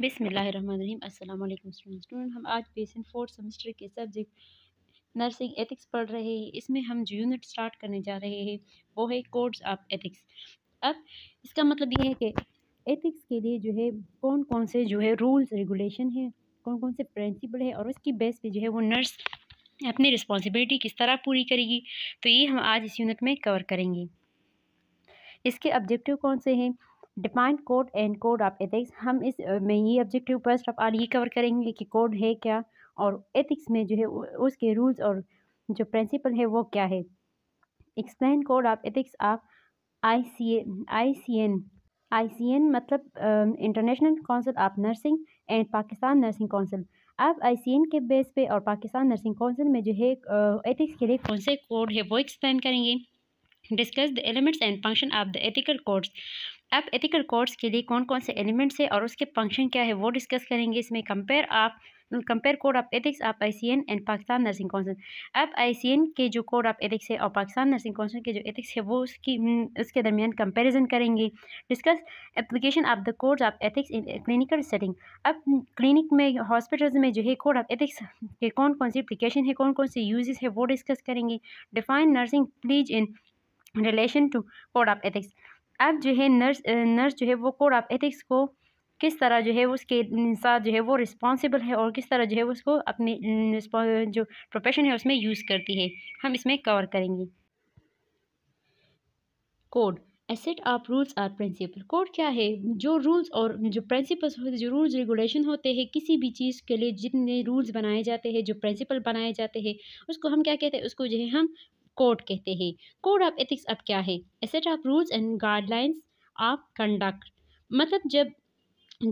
बिसमीम अस्सलाम स्टूडेंट हम आज बेसन फोर्थ सेमेस्टर के सब्जेक्ट नर्सिंग एथिक्स पढ़ रहे हैं इसमें हम जो यूनिट स्टार्ट करने जा रहे हैं वो है कोड्स ऑफ एथिक्स अब इसका मतलब ये है कि एथिक्स के लिए जो है कौन कौन से जो है रूल्स रेगुलेशन है कौन कौन से प्रिंसिपल है और उसकी बेस पे जो है वो नर्स अपनी रिस्पॉन्सिबिलिटी किस तरह पूरी करेगी तो ये हम आज इस यूनिट में कवर करेंगे इसके ऑब्जेक्टिव कौन से हैं define code and code of ethics हम इस में ये ऑब्जेक्टिव फर्स्ट ऑफ आल ये कवर करेंगे कि कोड है क्या और एथिक्स में जो है उसके रूल्स और जो प्रिंसिपल है वो क्या है explain code of ethics of I C I C N I C N मतलब international council of nursing and Pakistan nursing council अब आई सी एन के बेस पे और पाकिस्तान नर्सिंग काउंसिल में जो है एथिक्स के लिए कौन से कोड है वो एक्सप्लेन करेंगे discuss the elements and function of the ethical codes अब एथिकल कोर्स के लिए कौन कौन से एलिमेंट्स है और उसके फंक्शन क्या है वो डिस्कस करेंगे इसमें कंपेयर आप compare code of ethics of I C N and Pakistan nursing council अब आई सी एन के जो कोड ऑफ एथिक्स है और पाकिस्तान नर्सिंग काउंसिल के जो एथिक्स है वो उसकी हम्म, उसके दरमियान कंपेरिजन करेंगे discuss application of the code of ethics in clinical setting अब क्लिनिक में हॉस्पिटल्स में जो है कोड ऑफ एथिक्स के कौन कौन सी एप्लीकेशन है कौन कौन से यूजेस है वो डिस्कस करेंगे define nursing pledge in relation to code of ethics अब जो है नर्स नर्स जो है वो कोड ऑफ एथिक्स को किस तरह जो है उसके साथ जो है वो रिस्पॉन्सिबल है और किस तरह जो है उसको अपने जो प्रोफेशन है उसमें यूज़ करती है हम इसमें कवर करेंगे कोड एसेट ऑफ रूल्स और प्रिंसिपल कोड क्या है जो रूल्स और जो प्रिंसिपल्स होते जो रूल्स रेगुलेशन होते हैं किसी भी चीज़ के लिए जितने रूल्स बनाए जाते हैं जो प्रिंसिपल बनाए जाते हैं उसको हम क्या कहते हैं उसको जो है हम कोड कहते हैं कोड ऑफ एथिक्स अब क्या है a set of rules and guidelines of conduct मतलब जब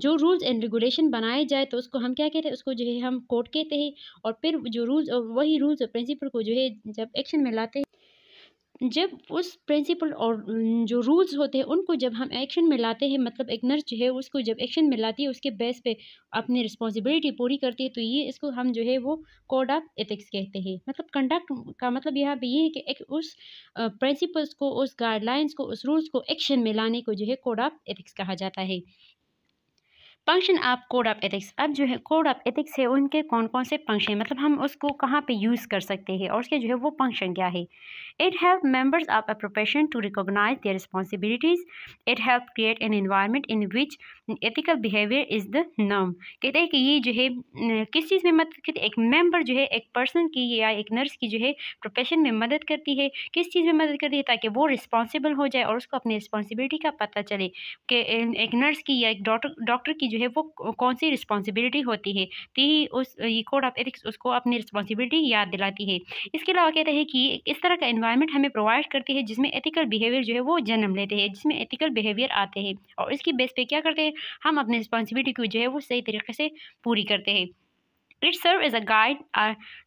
जो रूल्स एंड रेगुलेशन बनाए जाए तो उसको हम क्या कहते हैं उसको जो है हम कोड कहते हैं और फिर जो रूल्स और वही रूल्स और प्रिंसिपल को जो है जब एक्शन में लाते हैं जब उस प्रिंसिपल और जो रूल्स होते हैं उनको जब हम एक्शन में लाते हैं मतलब एक नर्स जो है उसको जब एक्शन में लाती है उसके बेस पे अपनी रिस्पॉन्सिबिलिटी पूरी करती है तो ये इसको हम जो है वो कोड ऑफ एथिक्स कहते हैं मतलब कंडक्ट का मतलब यहाँ पे ये है कि एक उस प्रिंसिपल्स को उस गाइडलाइंस को उस रूल्स को एक्शन में लाने को जो है कोड ऑफ एथिक्स कहा जाता है फंक्शन आप कोड ऑफ एथिक्स अब जो है कोड ऑफ एथिक्स है उनके कौन कौन से फंक्शन मतलब हम उसको कहाँ पे यूज़ कर सकते हैं और उसके जो है वो फंक्शन क्या है it help members of a profession to recognise their responsibilities it help create an environment in which ethical behaviour is the norm कहते हैं कि ये जो है किस चीज़ में मदद करती है एक मेंबर जो है एक पर्सन की या एक नर्स की जो है प्रोफेशन में मदद करती है किस चीज़ में मदद करती है ताकि वो रिस्पॉन्सिबल हो जाए और उसको अपनी रिस्पॉन्सिबिलिटी का पता चले कि एक नर्स की या एक डॉक्टर डॉक्टर की जो है वो कौन सी रिस्पॉन्सिबिलिटी होती है तो यही उस ये कोड ऑफ एथिक्स उसको अपनी रिस्पॉन्सिबिलिटी याद दिलाती है इसके अलावा कहते हैं कि इस तरह का इन्वायरमेंट हमें प्रोवाइड करती है जिसमें एथिकल बिहेवियर जो है वो जन्म लेते हैं जिसमें एथिकल बिहेवियर आते हैं और इसकी बेस पे क्या करते हैं हम अपनी रिस्पॉन्सिबिलिटी को जो है वो सही तरीके से पूरी करते हैं it serve as a guide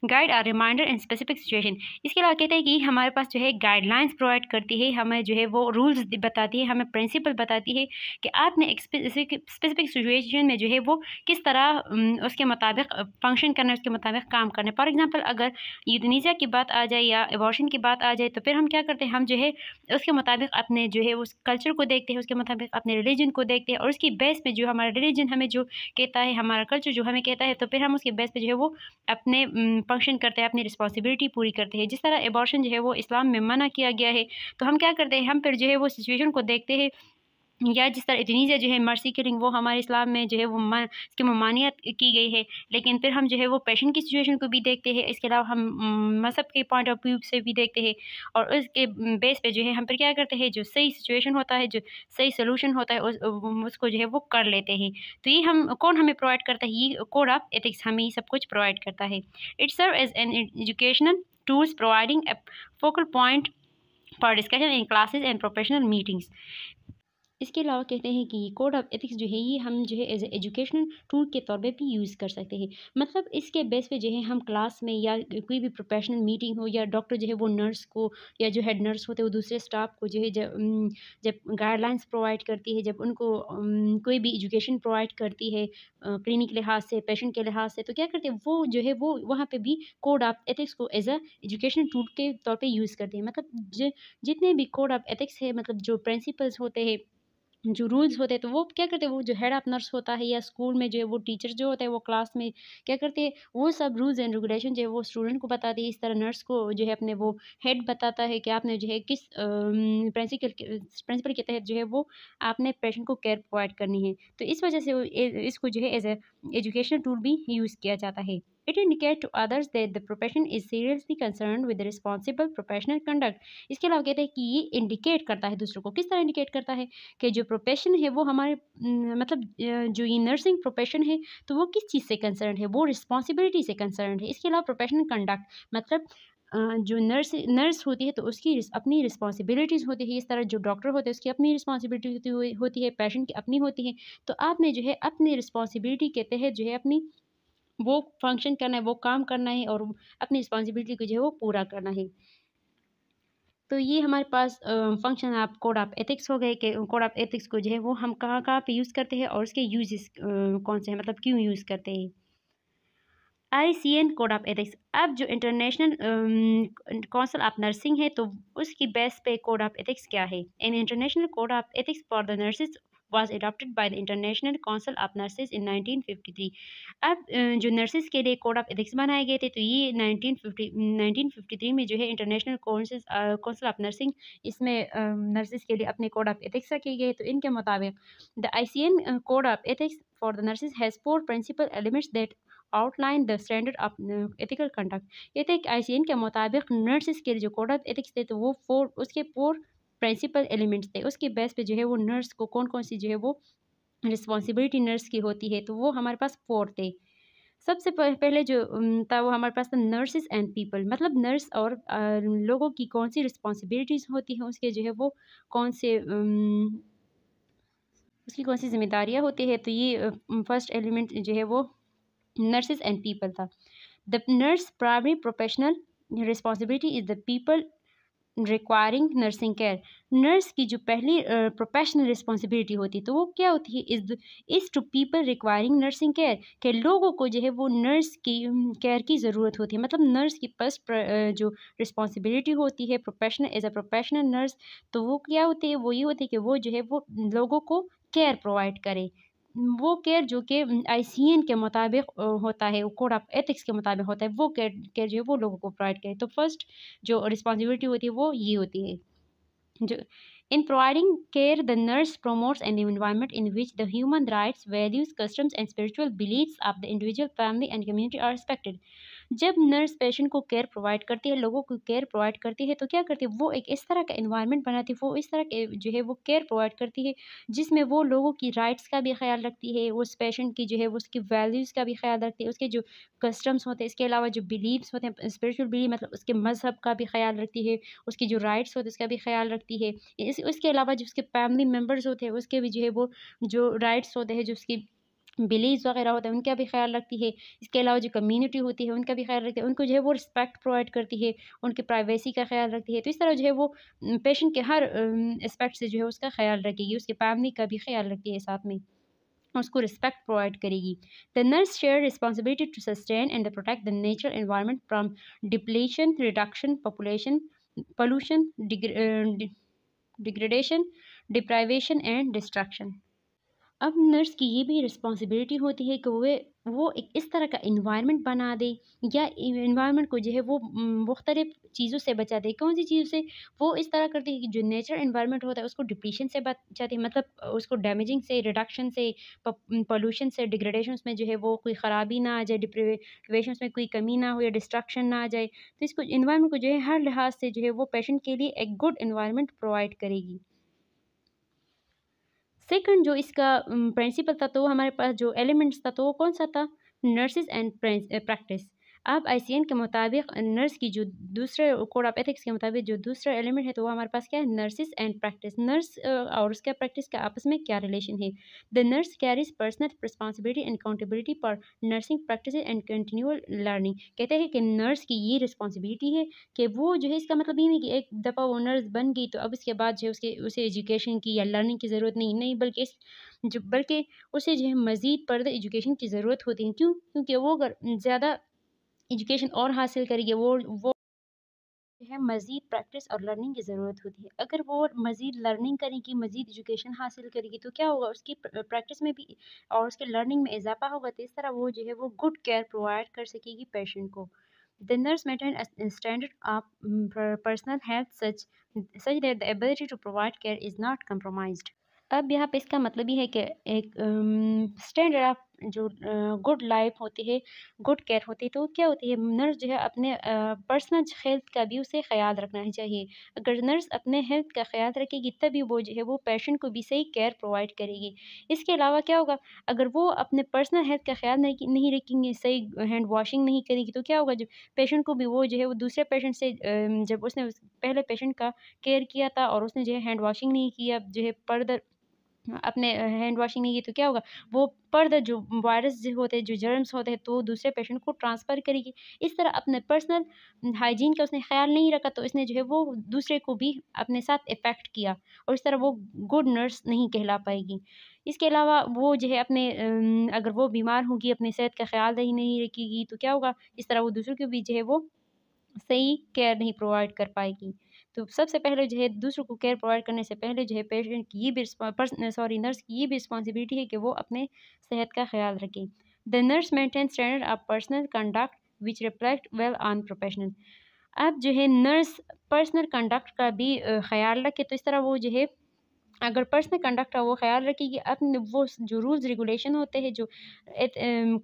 guide or reminder in specific situation इसके अलावा कहते हैं कि हमारे पास जो है गाइडलाइंस प्रोवाइड करती है हमें जो है वो रूल्स बताती है हमें प्रिंसिपल बताती है कि आपने स्पेसिफिक सिचुएशन में जो है वो किस तरह उसके मुताबिक फंक्शन करना है उसके मुताबिक काम करना है फॉर एग्ज़ाम्पल अगर यूदनीज़िया की बात आ जाए या एबॉर्शन की बात आ जाए तो फिर हम क्या करते हैं हम जो है उसके मुताबिक अपने जो है उस कल्चर को देखते हैं उसके मुताबिक अपने रिलीजन को देखते हैं और उसकी बेस में जो हमारा रिलीजन हमें जो कहता है हमारा कल्चर जो हमें कहता है तो फिर हम उसके बेस पे जो है वो अपने फंक्शन करते हैं अपनी रिस्पॉन्सिबिलिटी पूरी करते हैं जिस तरह एबॉर्शन जो है वो इस्लाम में मना किया गया है तो हम क्या करते हैं हम फिर जो है वो सिचुएशन को देखते हैं या जिस तरह इतनी जो है मर्सी केयरिंग वो हमारे इस्लाम में जो है वो इसकी ममानियत की गई है लेकिन फिर हम जो है वो पेशेंट की सिचुएशन को भी देखते हैं इसके अलावा हम मज़हब के पॉइंट ऑफ व्यू से भी देखते हैं और उसके बेस पे जो है हम पर क्या करते हैं जो सही सिचुएशन होता है जो सही सोलूशन होता है उस, उसको जो है वो कर लेते हैं तो ये हम कौन हमें प्रोवाइड करता है ये कोड ऑफ एथिक्स हमें ये सब कुछ प्रोवाइड करता है it serve as an educational tools providing focal point for discussion in classes and professional meetings इसके अलावा कहते हैं कि ये कोड ऑफ एथिक्स जो है ये हम जो है एज एजुकेशनल टूल के तौर पे भी यूज़ कर सकते हैं मतलब इसके बेस पे जो है हम क्लास में या कोई भी प्रोफेशनल मीटिंग हो या डॉक्टर जो है वो नर्स को या जो हेड नर्स होते हैं वो दूसरे स्टाफ को जो है जब जब गाइडलाइंस प्रोवाइड करती है जब उनको कोई भी एजुकेशन प्रोवाइड करती है क्लिनिक लिहाज से पेशेंट के लिहाज से तो क्या करते हैं वो जो है वो वहाँ पर भी कोड ऑफ एथिक्स को एज अ एजुकेशनल टूल के तौर पर यूज़ करते हैं मतलब जितने भी कोड ऑफ एथिक्स है मतलब जो प्रिंसिपल्स होते हैं जो रूल्स होते हैं तो वो क्या करते हैं वो जो हेड ऑफ नर्स होता है या स्कूल में जो है वो टीचर जो होता है वो क्लास में क्या करते हैं वो सब रूल्स एंड रेगुलेशन जो है वो स्टूडेंट को बताती है इस तरह नर्स को जो है अपने वो हेड बताता है कि आपने जो है किस प्रिंसिपल प्रिंसिपल के तहत जो है वो आपने पेशेंट को केयर प्रोवाइड करनी है तो इस वजह से इसको जो है एज ए एजुकेशनल टूल भी यूज़ किया जाता है It indicates to others that the profession is seriously concerned with the responsible professional conduct. इसके अलावा कहते हैं कि ये इंडिकेट करता है दूसरों को किस तरह इंडिकेट करता है कि जो प्रोफेशन है वो हमारे मतलब जो ये नर्सिंग प्रोफेशन है तो वो किस चीज़ से कंसर्न है वो रिस्पॉन्सिबिलिटी से कंसर्न है इसके अलावा प्रोफेशनल कंडक्ट मतलब जो नर्स नर्स होती है तो उसकी अपनी रिस्पॉन्सिबिलिटीज़ होती है इस तरह जो डॉक्टर होते हैं उसकी अपनी रिस्पॉन्सिबिलिटी होती, होती है पेशेंट की अपनी होती है तो आपने जो है अपनी रिस्पॉन्सिबिलिटी के तहत जो है अपनी वो फंक्शन करना है वो काम करना है और अपनी रिस्पॉन्सिबिलिटी को जो है वो पूरा करना है तो ये हमारे पास फंक्शन आप कोड ऑफ एथिक्स हो गए कि कोड ऑफ एथिक्स को जो है वो हम कहाँ कहाँ पे यूज़ करते हैं और उसके यूजेस कौन से हैं मतलब क्यों यूज़ करते हैं I C N code of ethics अब जो इंटरनेशनल काउंसिल ऑफ नर्सिंग है तो उसकी बेस पे कोड ऑफ एथिक्स क्या है an international code of ethics for the nurses was adopted by the international council of Nurses in 1953. अब जो नर्सेज के लिए कोड ऑफ एथिक्स बनाए गए थे तो ये 1950 1953 में जो है international council council of nursing इसमें नर्सेज के लिए अपने कोड ऑफ एथिक्स रखे गए तो इनके मुताबिक the I C N code of ethics for the nurses has four principle elements that outline the standard of ethical conduct ये थे आई सी एन के मुताबिक नर्सिस के लिए जो कोड ऑफ एथिक्स थे तो वो फोर उसके फोर प्रिंसिपल एलिमेंट्स थे उसके बेस पे जो है वो नर्स को कौन कौन सी जो है वो रिस्पॉन्सिबिलिटी नर्स की होती है तो वो हमारे पास फोर थे सबसे पहले जो था वो हमारे पास था नर्सिस एंड पीपल मतलब नर्स और लोगों की कौन सी रिस्पॉन्सिबिलिटीज़ होती हैं उसके जो है वो कौन से उसकी कौन सी जिम्मेदारियाँ होती है तो ये फर्स्ट एलिमेंट जो है वो नर्सिस एंड पीपल था the nurse primary professional responsibility is the people requiring nursing care nurse की जो पहली प्रोफेशनल रिस्पॉन्सिबिलिटी होती है तो वो क्या होती है is is to people requiring nursing care के लोगों को जो है वो नर्स की केयर की ज़रूरत होती है मतलब नर्स की फर्स्ट जो रिस्पॉन्सिबिलिटी होती है professional as a professional nurse तो वो क्या होती है वो ये होती है कि वो जो है वो लोगों को केयर प्रोवाइड करे वो केयर जो कि आई सी एन के मुताबिक होता है कोड ऑफ एथिक्स के मुताबिक होता है वो केयर केयर जो है वो लोगों को प्रोवाइड करें तो फर्स्ट जो रिस्पॉन्सिबिलिटी होती है वो ये होती है जो in providing care the nurse promotes an environment in which the human rights values customs and spiritual believes of the individual family and community are respected जब नर्स पेशेंट को केयर प्रोवाइड करती है लोगों को केयर प्रोवाइड करती है तो क्या करती है वो एक इस तरह का इन्वायरमेंट बनाती है वो इस तरह के जो है वो केयर प्रोवाइड करती है जिसमें वो लोगों की राइट्स का भी ख्याल रखती है उस पेशेंट की जो है उसकी वैल्यूज़ का भी ख्याल रखती है उसके जो कस्टम्स होते हैं इसके अलावा जो बिलीव्स होते हैं स्परिचुअल बिलीव मतलब उसके मज़हब का भी ख्याल रखती है उसकी जो राइट्स होते हैं उसका भी ख्याल रखती है इस उसके अलावा जो उसके फैमिली मेम्बर्स होते हैं उसके भी जो है वो जो राइट्स होते हैं जो उसकी बिलीज वगैरह होता है उनका भी ख्याल रखती है इसके अलावा जो कम्युनिटी होती है उनका भी ख्याल रखती है उनको जो है वो रिस्पेक्ट प्रोवाइड करती है उनकी प्राइवेसी का ख्याल रखती है तो इस तरह जो है वो पेशेंट के हर एस्पेक्ट से जो है उसका ख्याल रखेगी उसके फैमिली का भी ख्याल रखती है साथ में उसको रिस्पेक्ट प्रोवाइड करेगी the nurse share responsibility to sustain and the protect the natural environment from depletion reduction population pollution degradation deprivation and destruction अब नर्स की ये भी रिस्पॉन्सिबिलिटी होती है कि वे वो एक इस तरह का इन्वायरमेंट बना दे या इन्वायरमेंट को जो है वो मुख्तलिफ चीज़ों से बचा दे कौन सी चीज़ से वो इस तरह करती है कि जो नेचुरल इन्वायरमेंट होता है उसको डिप्लीशन से बचाती है मतलब उसको डैमेजिंग से रिडक्शन से पोल्यूशन से डिग्रेडेशन में जो है वो कोई ख़राबी ना आ जाए डिप्रेशन में कोई कमी ना हो या डिस्ट्रक्शन ना आ जाए तो इसको इन्वायरमेंट को जो है हर लिहाज से जो है वो पेशेंट के लिए एक गुड इन्वायरमेंट प्रोवाइड करेगी सेकंड जो इसका प्रिंसिपल था तो हमारे पास जो एलिमेंट्स था तो वो कौन सा था नर्सिस एंड प्रैक्टिस अब आई के मुताबिक नर्स की जो दूसरे कोड ऑफ एथिक्स के मुताबिक जो दूसरा एलिमेंट है तो वो हमारे पास क्या है नर्सिस एंड प्रैक्टिस नर्स और उसके प्रैक्टिस का आपस में क्या रिलेशन है the nurse carries personal responsibility and accountability for nursing practice and continue learning कहते हैं कि नर्स की ये रिस्पॉन्सिबिलिटी है कि वो जो है इसका मतलब ये नहीं कि एक दफ़ा वो नर्स बन गई तो अब इसके बाद जो है उसके उसे एजुकेशन की या लर्निंग की ज़रूरत नहीं नहीं बल्कि इस जो बल्कि उसे जो है मज़ीद पर्द एजुकेशन की ज़रूरत होती है क्यों क्योंकि वो अगर ज़्यादा एजुकेशन और हासिल करेगी वो वो है मज़ीद प्रैक्टिस और लर्निंग की ज़रूरत होती है अगर वो मज़ीद लर्निंग करेगी मज़ीद एजुकेशन हासिल करेगी तो क्या होगा उसकी प्रैक्टिस में भी और उसके लर्निंग में इजाफा होगा तो इस तरह वो जो है वो गुड केयर प्रोवाइड कर सकेगी पेशेंट को the nurse maintain standard of personal health such such such that the ability to provide care is अब यहाँ पे इसका मतलब ये है कि एक स्टैंडर्ड ऑफ जो गुड लाइफ होती है गुड केयर होती है तो क्या होती है नर्स जो है अपने पर्सनल हेल्थ का भी उसे ख्याल रखना चाहिए अगर नर्स अपने हेल्थ का ख्याल रखेगी तभी वो जो है वो पेशेंट को भी सही केयर प्रोवाइड करेगी इसके अलावा क्या होगा अगर वो अपने पर्सनल हेल्थ का ख्याल नहीं रखेंगे सही हैंड वॉशिंग नहीं करेगी तो क्या होगा जब पेशेंट को भी वो जो है वो दूसरे पेशेंट से जब उसने पहले पेशेंट का केयर किया था और उसने जो है हैंड वॉशिंग नहीं किया जो है पर्दर अपने हैंड वॉशिंग नहीं की तो क्या होगा वो पर्द जो वायरस जो होते हैं जो जर्म्स होते हैं तो दूसरे पेशेंट को ट्रांसफ़र करेगी इस तरह अपने पर्सनल हाइजीन का उसने ख्याल नहीं रखा तो इसने जो है वो दूसरे को भी अपने साथ इफ़ेक्ट किया और इस तरह वो गुड नर्स नहीं कहला पाएगी इसके अलावा वो जो है अपने अगर वो बीमार होगी अपनी सेहत का ख्याल ही नहीं रखेगी तो क्या होगा इस तरह वो दूसरों को भी जो है वो सही केयर नहीं प्रोवाइड कर पाएगी तो सबसे पहले जो है दूसरों को केयर प्रोवाइड करने से पहले जो है पेशेंट की ये भी सॉरी नर्स की ये भी रिस्पॉन्सिबिलिटी है कि वो अपने सेहत का ख्याल रखें the nurse maintain standard of personal conduct which reflect well on professional अब जो है नर्स पर्सनल कंडक्ट का भी ख्याल रखे तो इस तरह वो जो है अगर पर्सनल कंडक्ट का वो ख्याल रखेगी अपने वो जो रूल्स रेगुलेशन होते हैं जो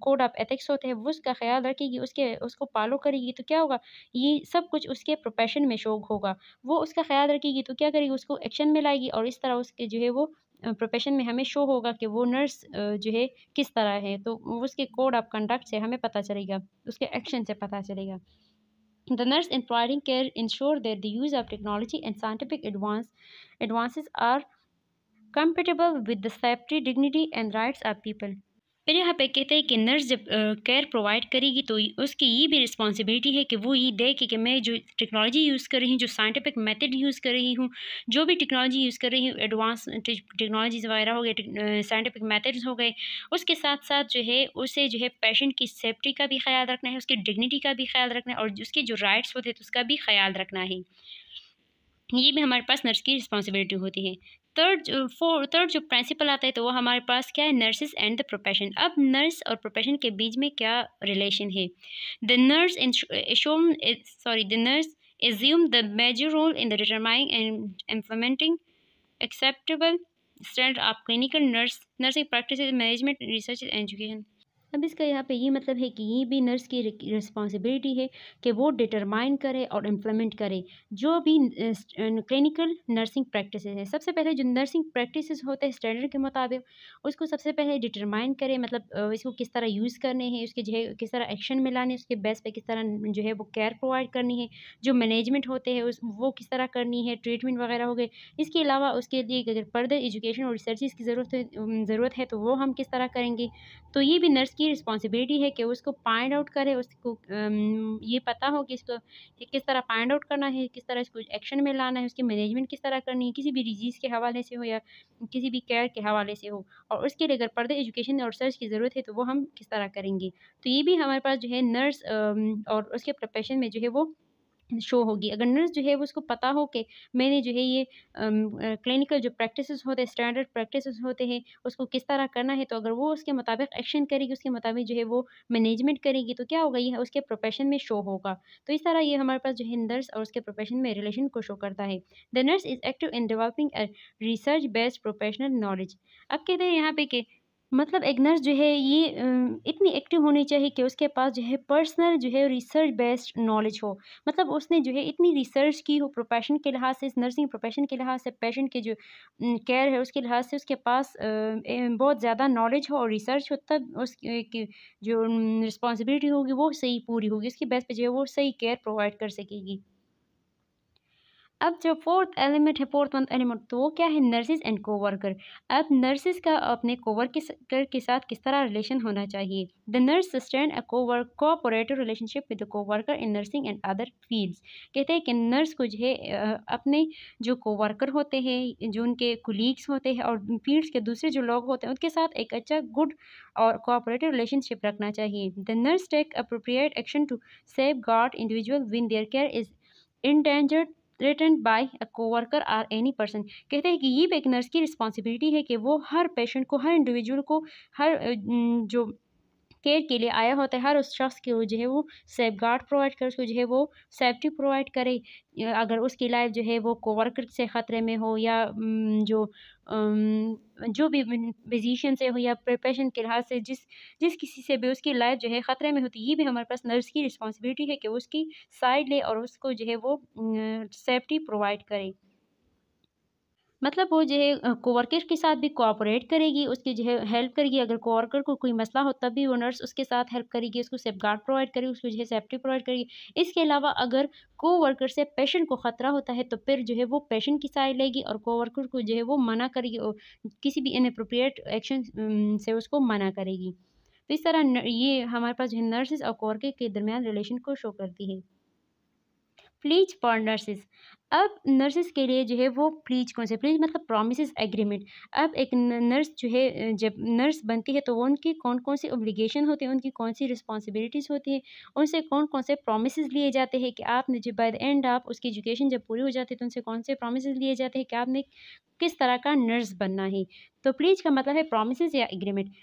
कोड ऑफ एथिक्स होते हैं वो उसका ख्याल रखेगी उसके उसको फॉलो करेगी तो क्या होगा ये सब कुछ उसके प्रोफेशन में शौक होगा वो उसका ख्याल रखेगी तो क्या करेगी उसको एक्शन में लाएगी और इस तरह उसके जो है वो प्रोफेशन में हमें शो होगा कि वो नर्स जो है किस तरह है तो उसके कोड ऑफ कंडक्ट से हमें पता चलेगा उसके एक्शन से पता चलेगा the nurse in providing care ensure that the use of technology and scientific advance advances are compatible with the safety dignity and rights of people फिर यहाँ पे कहते हैं कि नर्स जब केयर प्रोवाइड करेगी तो उसकी ये भी रिस्पॉन्सिबिलिटी है कि वो ये देखे कि मैं जो टेक्नोलॉजी यूज़ कर रही हूँ जो साइंटिफिक मेथड यूज़ कर रही हूँ जो भी टेक्नोलॉजी यूज़ कर रही हूँ एडवांस टेक्नोलॉजीज़ वगैरह हो गए साइंटिफिक मेथड्स हो गए उसके साथ साथ जो है उसे जो है पेशेंट की सेफ्टी का भी ख्याल रखना है उसकी डिग्निटी का भी ख्याल रखना है और उसके जो राइट्स होते हैं तो उसका भी ख्याल रखना है ये भी हमारे पास नर्स की रिस्पॉन्सिबिलिटी होती है थर्ड जो फोर थर्ड जो प्रिंसिपल आता है तो वो हमारे पास क्या है नर्सेज एंड द प्रोफेशन अब नर्स और प्रोफेशन के बीच में क्या रिलेशन है the nurse assume sorry the nurse assume the major role in the determining and implementing acceptable standard of clinical nurse nursing practice management research and education अब इसका यहाँ पे ये मतलब है कि ये भी नर्स की रिस्पॉन्सिबिलिटी है कि वो डिटरमाइन करे और इम्प्लीमेंट करे जो भी क्लिनिकल नर्सिंग प्रैक्टिस है सबसे पहले जो नर्सिंग प्रैक्टिस होते हैं स्टैंडर्ड के मुताबिक उसको सबसे पहले डिटरमाइन करें मतलब इसको किस तरह यूज़ करने हैं उसके जो है किस तरह एक्शन में लाने उसके बेस पर किस तरह जो है वो केयर प्रोवाइड करनी है जो मैनेजमेंट होते हैं उस वो किस तरह करनी है ट्रीटमेंट वगैरह हो गए इसके अलावा उसके लिए अगर फर्दर एजुकेशन और रिसर्च की ज़रूरत ज़रूरत है तो वो हम किस तरह करेंगे तो ये भी नर्स की की रिस्पॉन्सिबिलिटी है कि उसको फाइंड आउट करे उसको ये पता हो कि इसको कि किस तरह फाइंड आउट करना है किस तरह इसको एक्शन में लाना है उसकी मैनेजमेंट किस तरह करनी है किसी भी डिजीज़ के हवाले से हो या किसी भी केयर के हवाले से हो और उसके लिए अगर पर्दे एजुकेशन और रिसर्च की ज़रूरत है तो वो हम किस तरह करेंगे तो ये भी हमारे पास जो है नर्स और उसके प्रोफेशन में जो है वो शो होगी अगर नर्स जो है वो उसको पता हो कि मैंने जो है ये क्लिनिकल जो प्रैक्टिसेस होते हैं स्टैंडर्ड प्रैक्टिसेस होते हैं उसको किस तरह करना है तो अगर वो उसके मुताबिक एक्शन करेगी उसके मुताबिक जो है वो मैनेजमेंट करेगी तो क्या होगा ये उसके प्रोफेशन में शो होगा तो इस तरह ये हमारे पास जो है नर्स और उसके प्रोफेशन में रिलेशन को शो करता है the nurse is active in developing research based professional knowledge अब कहते हैं यहाँ पे कि मतलब एक नर्स जो है ये इतनी एक्टिव होनी चाहिए कि उसके पास जो है पर्सनल जो है रिसर्च बेस्ड नॉलेज हो मतलब उसने जो है इतनी रिसर्च की हो प्रोफेशन के लिहाज से इस नर्सिंग प्रोफेशन के लिहाज से पेशेंट के जो केयर है उसके लिहाज से उसके पास बहुत ज़्यादा नॉलेज हो और रिसर्च हो तब उसकी जो रिस्पॉन्सिबिलिटी होगी वो सही पूरी होगी उसकी बेस पर जो है वो सही केयर प्रोवाइड कर सकेगी अब जो फोर्थ एलिमेंट है फोर्थ मंथ एलिमेंट तो वो क्या है नर्सिस एंड कोवर्कर अब नर्सिस का अपने कोवर्कर के साथ किस तरह रिलेशन होना चाहिए the nurse sustain a cowork cooperative relationship with the coworker in nursing and other fields कहते हैं कि नर्स को जो है अपने जो कोवर्कर होते हैं जो उनके कुलीग्स होते हैं और फील्ड्स के दूसरे जो लोग होते हैं उनके साथ एक अच्छा गुड और कोऑपरेटिव रिलेशनशिप रखना चाहिए the nurse take appropriate action to safeguard individual when their care is endangered return by a coworker or any person कहते हैं कि ये एक नर्स की रिस्पॉन्सिबिलिटी है कि वो हर पेशेंट को हर इंडिविजुअल को हर जो केयर के लिए आया होता है हर उस शख्स की जो है वो सेफ गार्ड प्रोवाइड करे उसको जो है वो सेफ्टी प्रोवाइड करे अगर उसकी लाइफ जो है वो कोवर्कर से ख़तरे में हो या जो जो भी पोजीशन से हो या प्रिपरेशन के लिहाज से जिस जिस किसी से भी उसकी लाइफ जो है ख़तरे में होती ये भी हमारे पास नर्स की रिस्पॉन्सिबिलिटी है कि उसकी साइड ले और उसको जो है वो सेफ्टी प्रोवाइड करे मतलब वो जो है कोवर्कर के साथ भी कोऑपरेट करेगी उसकी जो है हेल्प करेगी अगर कोवर्कर को कोई मसला हो तब भी वो नर्स उसके साथ हेल्प करेगी उसको सेफ गार्ड प्रोवाइड करेगी उसको जो है सेफ्टी प्रोवाइड करेगी इसके अलावा अगर कोवर्कर से पेशेंट को ख़तरा होता है तो फिर जो है वो पेशेंट की साइड लेगी और कोवर्कर को जो है वो मना करेगी और किसी भी इनप्रोप्रिएट एक्शन से उसको मना करेगी तो इस तरह ये हमारे पास जो है नर्सेज और कोवर्कर के दरमियान रिलेशन को शो करती है प्लीज फॉर नर्सिस अब नर्सिस के लिए जो है वो प्लीज कौन से प्लीज मतलब प्रोमिस एग्रीमेंट अब एक नर्स जो है जब नर्स बनती है तो वो उनकी कौन कौन सी ओब्लीगेशन होते हैं उनकी कौन सी रिस्पॉन्सिबिलिटीज़ होती हैं उनसे कौन कौन से प्रोमिस लिए जाते हैं कि आपने जो बाय द एंड आप उसकी एजुकेशन जब पूरी हो जाती है तो उनसे कौन से प्रोमिस लिए जाते हैं कि आपने किस तरह का नर्स बनना है तो प्लीज का मतलब है प्रोमिस या agreement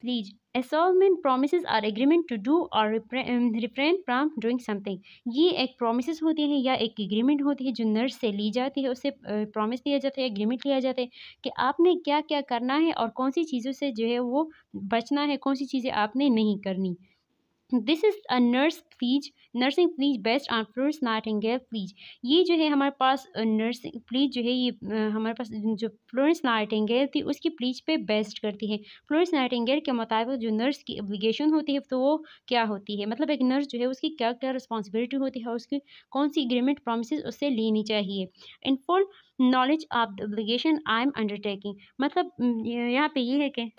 pledge a solemn promise or agreement to do और रिफ्रेन फ्राम डूइंग समथिंग ये एक प्रोमिस होती है या एक एग्रीमेंट होती है जो नर्स से ली जाती है उससे प्रोमिस दिया जाता है एग्रीमेंट लिया जाता है कि आपने क्या क्या करना है और कौन सी चीज़ों से जो है वो बचना है कौन सी चीज़ें आपने नहीं करनी this is a nurse pledge nursing pledge based on Florence Nightingale pledge ये जो है हमारे पास नर्सिंग प्लीज जो है ये हमारे पास जो फ्लोरेंस नाइटिंगेल थी उसकी प्लीज पे बेस्ट करती है फ्लोरेंस नाइटिंगेल के मुताबिक जो नर्स की एप्लीकेशन होती है तो वो क्या होती है मतलब एक नर्स जो है उसकी क्या क्या रिस्पॉन्सिबिलिटी होती है उसकी कौन सी एग्रीमेंट प्रोमिस उससे लेनी चाहिए in full knowledge of the obligation I am undertaking मतलब यहाँ पे ये है कि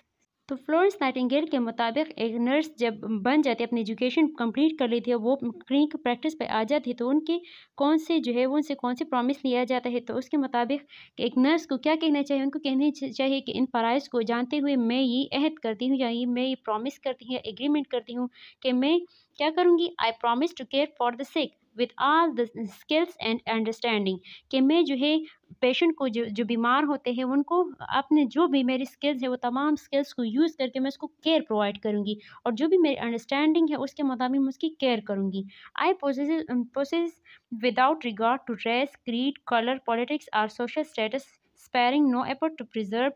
तो फ्लोरेंस नाइटिंगेल के मुताबिक एक नर्स जब बन जाती अपनी एजुकेशन कंप्लीट कर लेती है वो क्लिनिक प्रैक्टिस पे आ जाती तो उनके कौन से जो है वो उनसे कौन से प्रॉमिस लिया जाता है तो उसके मुताबिक एक नर्स को क्या कहना चाहिए उनको कहना चाहिए कि इन फ़राइज़ को जानते हुए मैं ये अहद करती हूँ या ये मैं ये प्रॉमिस करती हूँ या एग्रीमेंट करती हूँ कि मैं क्या करूँगी I promise to care for the sick with all the skills and understanding कि मैं जो है पेशेंट को जो जो बीमार होते हैं उनको अपने जो भी मेरी स्किल्स है वो तमाम स्किल्स को यूज़ करके मैं उसको केयर प्रोवाइड करूँगी और जो भी मेरी अंडरस्टैंडिंग है उसके मुताबिक मैं उसकी केयर करूँगी I process process without regard to dress creed colour politics or social status sparing no effort to preserve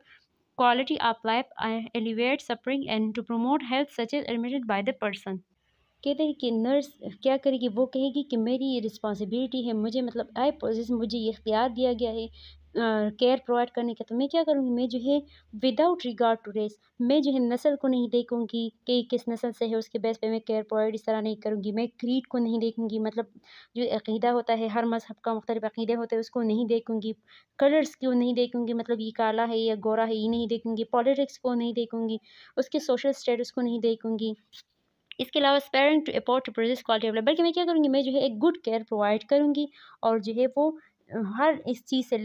quality of life alleviate suffering and to promote health such as admitted by the person कहते हैं कि nurse क्या करेगी वो कहेगी कि मेरी ये रिस्पॉन्सिबिलिटी है मुझे मतलब आई पोजिस मुझे ये इख्तियार दिया गया है केयर प्रोवाइड करने का तो मैं क्या करूँगी मैं जो है विदाउट रिगार्ड टू रेस मैं जो है नस्ल को नहीं देखूँगी कि किस नस्ल से है उसके बेस पे मैं केयर प्रोवाइड इस तरह नहीं करूँगी मैं क्रीड को नहीं देखूँगी मतलब जो अकीदा होता है हर मज़हब का मुख्तलिफ अकीदे होते हैं उसको नहीं देखूँगी कलर्स को नहीं देखूँगी मतलब ये काला है या गोरा है ये नहीं देखूँगी पॉलिटिक्स को नहीं देखूँगी उसके सोशल स्टेटस को नहीं देखूँगी इसके अलावा स्पेरेंट अपोर्ट टू प्रोड्यूस क्वालिटी बल्कि मैं क्या करूँगी मैं जो है एक गुड केयर प्रोवाइड करूँगी और जो है वो हर इस चीज़ से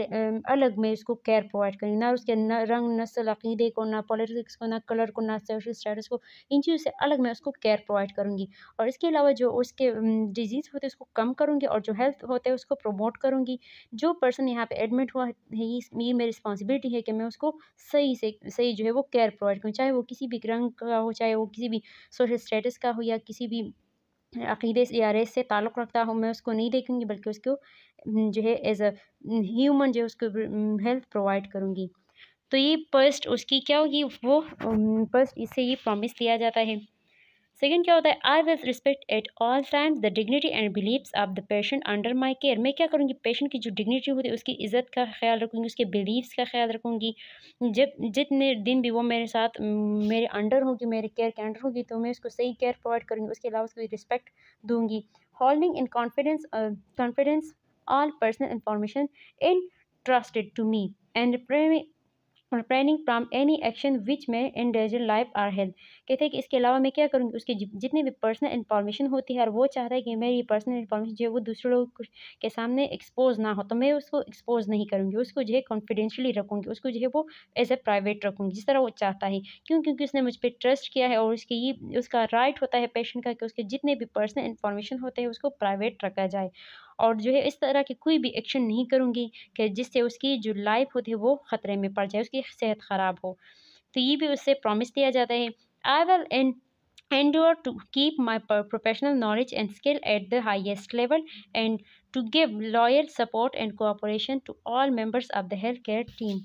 अलग में उसको केयर प्रोवाइड करें ना उसके न रंग नस्ल अकीदे को ना पॉलिटिक्स को ना कलर को ना सोशल स्टेटस को इन चीज़ों से अलग मैं उसको केयर प्रोवाइड करूँगी और इसके अलावा जो उसके डिजीज़ होते हैं उसको कम करूँगी और जो हेल्थ होते हैं उसको प्रमोट करूँगी जो पर्सन यहाँ पर एडमिट हुआ है ये मेरी रिस्पॉन्सिबिलिटी है कि मैं उसको सही से सही जो है वो केयर प्रोवाइड करूँ चाहे वो किसी भी रंग का हो चाहे वो किसी भी सोशल स्टेटस का हो या किसी भी अकीदे से या रेस से ताल्लुक़ रखता हो मैं उसको नहीं देखूँगी बल्कि उसको जो है एज अ ह्यूमन जो है उसको हेल्थ प्रोवाइड करूँगी तो ये फर्स्ट उसकी क्या होगी वो फर्स्ट इससे ये प्रॉमिस दिया जाता है सेकेंड क्या होता है I will respect at all times the dignity and beliefs of the patient under my care मैं क्या करूँगी पेशेंट की जो डिग्निटी होती है उसकी इज़्ज़त का ख्याल रखूँगी उसके बिलीव्स का ख्याल रखूँगी जब जितने दिन भी वो मेरे साथ मेरे अंडर होगी मेरे केयर के अंडर होगी तो मैं उसको सही केयर प्रोवाइड करूँगी उसके अलावा उसको रिस्पेक्ट दूँगी holding in confidence confidence all personal information entrusted to me and planning from any action which may endanger life or health कहते हैं कि इसके अलावा मैं क्या करूँगी उसकी जितनी भी पर्सनल इन्फॉर्मेशन होती है और वो चाहता है कि मेरी पर्सनल इन्फॉर्मेशन जो है वो दूसरे लोग के सामने एक्सपोज ना हो तो मैं उसको एक्सपोज नहीं करूँगी उसको जो है कॉन्फिडेंशली रखूँगी उसको जो है वो एज ए प्राइवेट रखूँगी जिस तरह वो चाहता है क्यों क्योंकि उसने मुझ पर ट्रस्ट किया है और उसकी ये उसका राइट होता है पेशेंट का कि उसके जितने भी पर्सनल इन्फॉर्मेशन होते हैं उसको प्राइवेट रखा जाए और जो है इस तरह की कोई भी एक्शन नहीं करूँगी कि जिससे उसकी जो लाइफ होती है वो ख़तरे में पड़ जाए उसकी सेहत ख़राब हो तो ये भी उससे प्रॉमिस दिया जाता है I will endeavour to keep my professional knowledge and skill at the highest level and to give loyal support and cooperation to all members of the health care team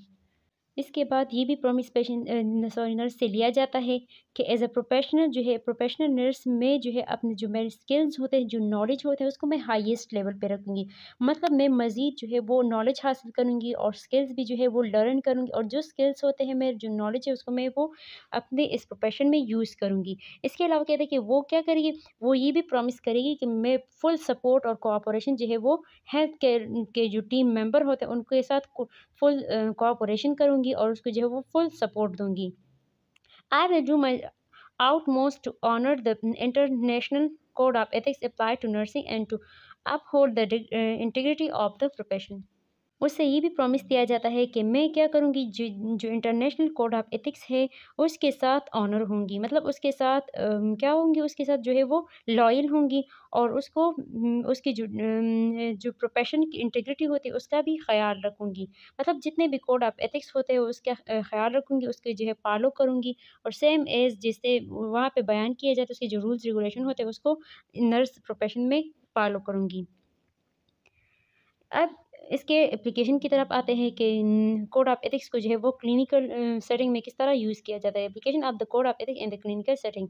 इसके बाद ये भी promise patient sorry nurse से लिया जाता है कि as a professional जो है प्रोफेशनल नर्स में जो है अपने जो मेरे स्किल्स होते हैं जो नॉलेज होते हैं उसको मैं हाईएस्ट लेवल पे रखूँगी मतलब मैं मज़ीद जो है वो नॉलेज हासिल करूँगी और स्किल्स भी जो है वो लर्न करूँगी और जो स्किल्स होते हैं मेरे जो नॉलेज है उसको मैं वो अपने इस प्रोफेशन में यूज़ करूँगी इसके अलावा कहते हैं कि वो क्या करेगी वो ये भी प्रॉमिस करेगी कि मैं फुल सपोर्ट और कोऑपरेशन जो है वो हेल्थ केयर के जो टीम मेम्बर होते हैं उनके साथ फुल कोऑपरेशन करूँगी करूँगी और उसको जो है वो फुल सपोर्ट दूँगी I will do my utmost to honour the international code of ethics apply to nursing and to hold the integrity of the profession उससे ये भी प्रॉमिस दिया जाता है कि मैं क्या करूँगी जो जो इंटरनेशनल कोड ऑफ एथिक्स है उसके साथ ऑनर होंगी मतलब उसके साथ क्या होंगी उसके साथ जो है वो लॉयल होंगी और उसको उसकी जो जो प्रोफेशन की इंटेग्रिटी होती है उसका भी ख्याल रखूँगी मतलब जितने भी कोड ऑफ एथिक्स होते हैं उसका ख्याल रखूँगी उसके जो है फॉलो करूँगी और सेम एज जिससे वहाँ पर बयान किया जाता है उसके जो रूल्स रेगुलेशन होते हैं उसको नर्स प्रोफेशन में फॉलो करूँगी अब इसके एप्लीकेशन की तरफ आते हैं कि कोड ऑफ एथिक्स को जो है वो क्लिनिकल सेटिंग में किस तरह यूज़ किया जाता है application of the code of ethics in the clinical setting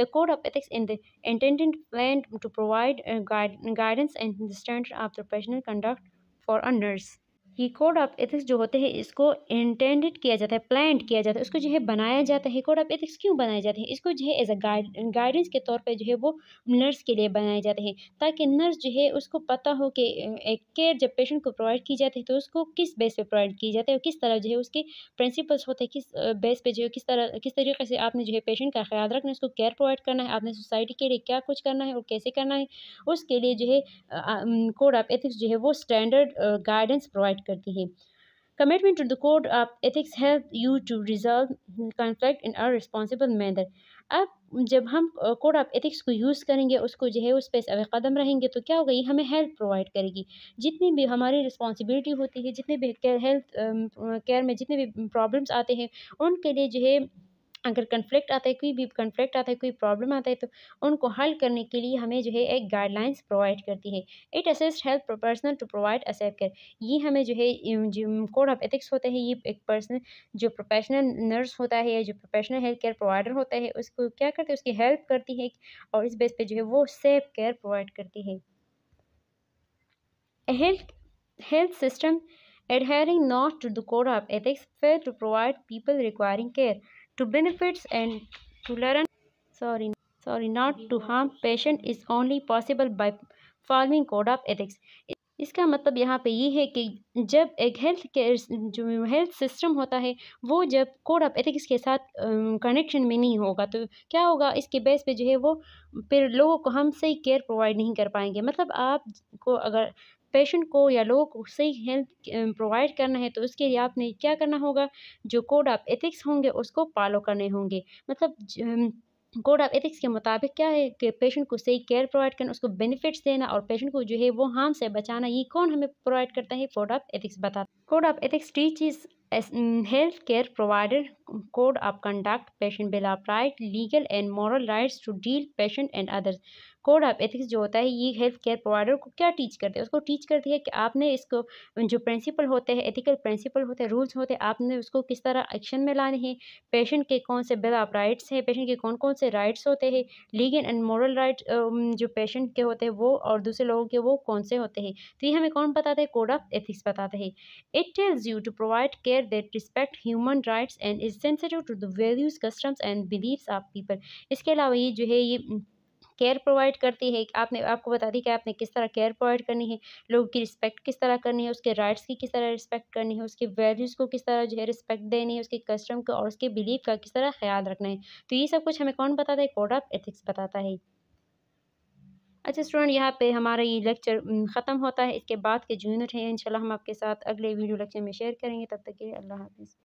the code of ethics in the intended plan to provide guidance and standard of professional conduct for a nurse ये code of ethics जो होते हैं इसको intended किया जाता है plan किया जाता है उसको जो है बनाया जाता है कोड ऑफ एथिक्स क्यों बनाए जाते हैं इसको जो है एज अ गाइड गाइडेंस के तौर पे जो है वो नर्स के लिए बनाए जाते हैं ताकि नर्स जो है उसको पता हो कि एक केयर जब पेशेंट को प्रोवाइड की जाती है तो उसको किस बेस पर प्रोवाइड की जाती है और किस तरह जो है उसके प्रिंसिपल्स होते हैं किस बेस पर जो है किस तरह किस तरीके से आपने जो है पेशेंट का ख्याल रखना है उसको केयर प्रोवाइड करना है आपने सोसाइटी के लिए क्या कुछ करना है और कैसे करना है उसके लिए जो है कोड ऑफ एथिक्स जो है वो स्टैंडर्ड गाइडेंस प्रोवाइड करती है commitment to the code of ethics help you to resolve conflict in a responsible manner अब जब हम कोड ऑफ एथिक्स को यूज़ करेंगे उसको जो है उस पर कदम रहेंगे तो क्या होगा ये हमें हेल्प प्रोवाइड करेगी जितनी भी हमारी रिस्पॉन्सिबिलिटी होती है जितने भी हेल्थ केयर में जितने भी प्रॉब्लम्स आते हैं उनके लिए जो है अगर कन्फ्लिक्ट आता है कोई भी कन्फ्लिक्ट आता है कोई प्रॉब्लम आता है तो उनको हल करने के लिए हमें जो है एक गाइडलाइंस प्रोवाइड करती है it assist help personnel to provide safe care ये हमें जो है कोड ऑफ एथिक्स होते हैं ये एक पर्सन जो प्रोफेशनल नर्स होता है या जो प्रोफेशनल हेल्थ केयर प्रोवाइडर होता है उसको क्या करते हैं उसकी हेल्प करती है और इस बेस पर जो है वो सेफ केयर प्रोवाइड करती है health system adhering not to the code of ethics fair to provide people requiring care to benefits and to learn sorry sorry not to harm patient is only possible by following code of ethics इसका मतलब यहाँ पे ये है कि जब एक health care जो हेल्थ सिस्टम होता है वो जब कोड ऑफ एथिक्स के साथ कनेक्शन में नहीं होगा तो क्या होगा इसके बेस पे जो है वो फिर लोगों को हम सही केयर प्रोवाइड नहीं कर पाएंगे मतलब आप को अगर पेशेंट को या लोगों को सही हेल्थ प्रोवाइड करना है तो उसके लिए आपने क्या करना होगा जो कोड ऑफ एथिक्स होंगे उसको फॉलो करने होंगे मतलब कोड ऑफ एथिक्स के मुताबिक क्या है कि पेशेंट को सही केयर प्रोवाइड करना उसको बेनिफिट्स देना और पेशेंट को जो है वो हार्म से बचाना ये कौन हमें प्रोवाइड करता है कोड ऑफ एथिक्स बता code of ethics teaches health care provider code of conduct patient bill of right legal and moral rights to deal patient and others code of ethics जो होता है ये हेल्थ केयर प्रोवाइडर को क्या teach करते हैं उसको टीच करती है कि आपने इसको जो प्रिंसिपल होते हैं एथिकल प्रिंसिपल होते हैं रूल्स होते हैं आपने उसको किस तरह एक्शन में लाने हैं पेशेंट के कौन से बिल ऑफ राइट्स हैं पेशेंट के कौन कौन से राइट्स होते हैं लीगल एंड मॉरल राइट जो पेशेंट के होते हैं वो और दूसरे लोगों के वो कौन से होते हैं तो ये हमें कौन बताते हैं कोड ऑफ एथिक्स बताते हैं it tells you to provide care that respect human rights and is sensitive to the values customs and beliefs of people इसके अलावा ये जो है ये केयर प्रोवाइड करती है आपने आपको बता दी कि आपने किस तरह केयर प्रोवाइड करनी है लोगों की रिस्पेक्ट किस तरह करनी है उसके राइट्स की किस तरह रिस्पेक्ट करनी है उसके वैल्यूज़ को किस तरह जो है रिस्पेक्ट देनी है उसके कस्टम का और उसके बिलीफ का किस तरह ख्याल रखना है तो ये सब कुछ हमें कौन बताता है कोड ऑफ एथिक्स बताता है अच्छा स्टूडेंट यहाँ पे हमारा ये लेक्चर ख़त्म होता है इसके बाद के जूनियर हैं इंशाल्लाह हम आपके साथ अगले वीडियो लेक्चर में शेयर करेंगे तब तक के अल्लाह हाफिज़